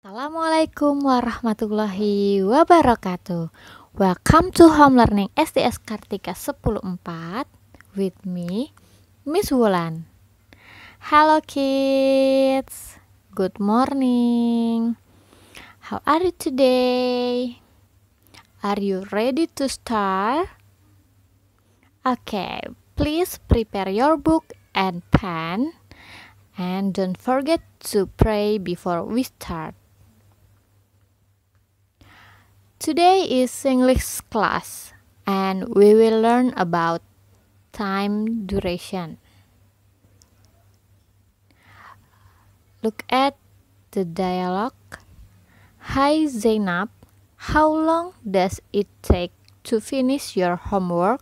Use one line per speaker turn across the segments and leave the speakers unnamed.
Assalamualaikum warahmatullahi wabarakatuh Welcome to Home Learning Sds Kartika 104 With me, Miss Wulan Hello kids Good morning How are you today? Are you ready to start? Okay, please prepare your book and pen And don't forget to pray before we start Today is English class and we will learn about time duration. Look at the dialogue. Hi Zainab, how long does it take to finish your homework?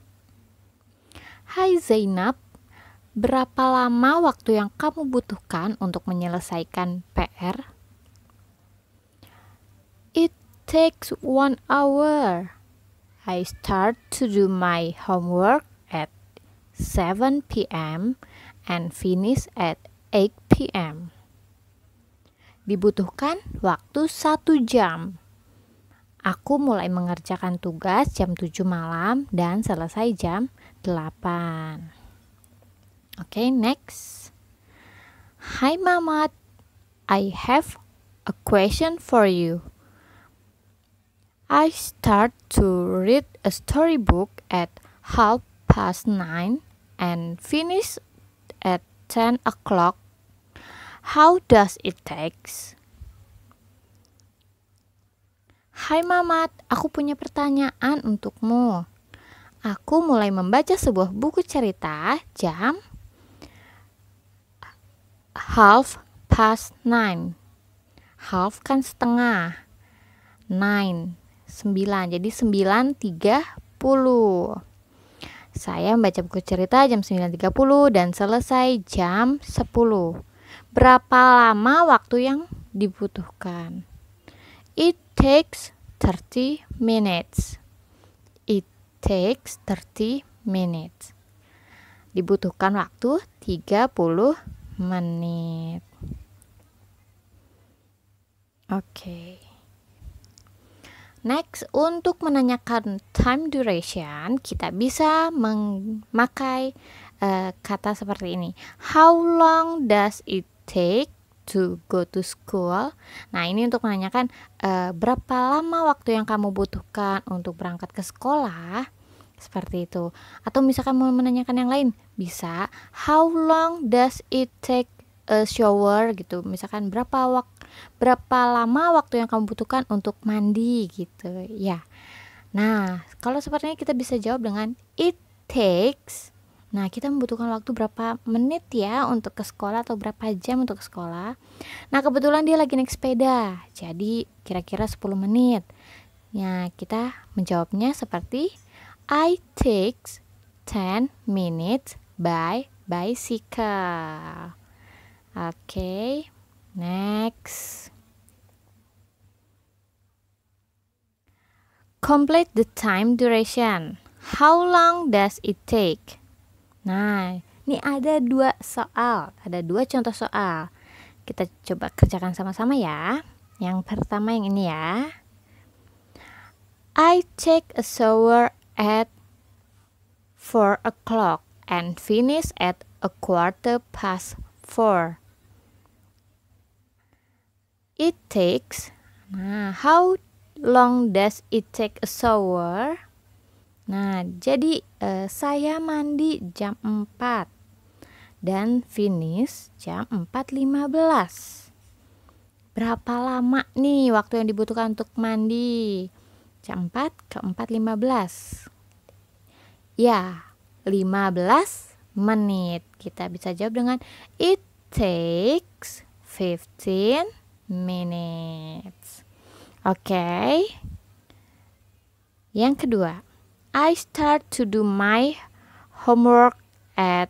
Hai Zainab, berapa lama waktu yang kamu butuhkan untuk menyelesaikan PR? takes one hour. I start to do my homework at 7 p.m. and finish at 8 p.m. Dibutuhkan waktu satu jam. Aku mulai mengerjakan tugas jam 7 malam dan selesai jam 8. Oke, okay, next. Hi Mamat, I have a question for you. I start to read a storybook at half past nine and finish at ten o'clock. How does it takes? Hai Mamat, aku punya pertanyaan untukmu. Aku mulai membaca sebuah buku cerita jam half past nine. Half kan setengah. Nine 9. Jadi 9.30. Saya membaca buku cerita jam 9.30 dan selesai jam 10. Berapa lama waktu yang dibutuhkan? It takes 30 minutes. It takes 30 minutes. Dibutuhkan waktu 30 menit. Oke. Okay. Next, untuk menanyakan time duration, kita bisa memakai uh, kata seperti ini. How long does it take to go to school? Nah, ini untuk menanyakan uh, berapa lama waktu yang kamu butuhkan untuk berangkat ke sekolah. Seperti itu. Atau misalkan mau menanyakan yang lain, bisa how long does it take uh, shower gitu misalkan berapa waktu berapa lama waktu yang kamu butuhkan untuk mandi gitu ya nah kalau sepertinya kita bisa jawab dengan it takes nah kita membutuhkan waktu berapa menit ya untuk ke sekolah atau berapa jam untuk ke sekolah nah kebetulan dia lagi naik sepeda jadi kira-kira 10 menit ya kita menjawabnya seperti I takes 10 minutes by bicycle okay next complete the time duration how long does it take nah ini ada dua soal ada dua contoh soal kita coba kerjakan sama-sama ya yang pertama yang ini ya I take a shower at four o'clock and finish at a quarter past for. It takes. Nah, how long does it take a shower? Nah, jadi uh, saya mandi jam 4 dan finish jam 4.15. Berapa lama nih waktu yang dibutuhkan untuk mandi? Jam 4 ke 4.15. Ya, 15 menit. Kita bisa jawab dengan it takes 15 minutes. Oke. Okay. Yang kedua, I start to do my homework at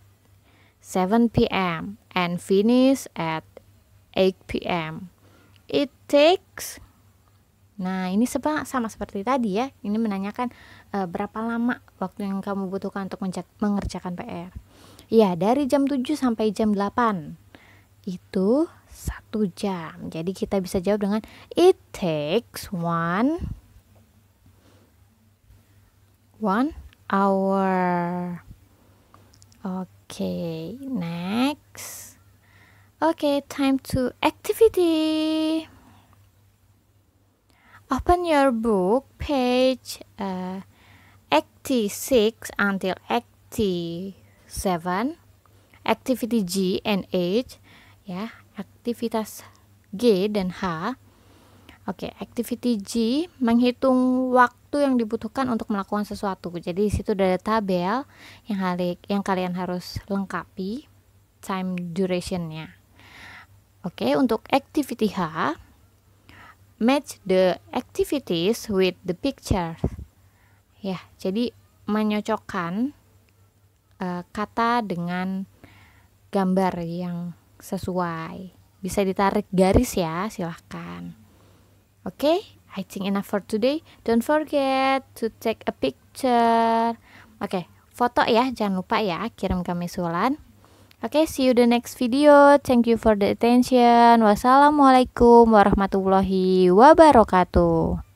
7 p.m. and finish at 8 p.m. It takes Nah, ini sama, sama seperti tadi ya. Ini menanyakan e, berapa lama waktu yang kamu butuhkan untuk mengerjakan PR. Ya, dari jam 7 sampai jam 8. Itu satu jam. Jadi kita bisa jawab dengan it takes one one hour. Oke, okay, next. Oke, okay, time to activity. Open your book page uh, 86 until 80. 7 activity G and H ya aktivitas G dan H Oke, okay, activity G menghitung waktu yang dibutuhkan untuk melakukan sesuatu. Jadi di situ ada tabel yang hari, yang kalian harus lengkapi time durationnya. Oke, okay, untuk activity H match the activities with the picture. Ya, jadi menyocokkan uh, kata dengan gambar yang sesuai. Bisa ditarik garis ya, silahkan. Oke, okay? I think enough for today. Don't forget to take a picture. Oke, okay, foto ya, jangan lupa ya, kirim kami sulan. Oke, okay, see you the next video. Thank you for the attention. Wassalamualaikum warahmatullahi wabarakatuh.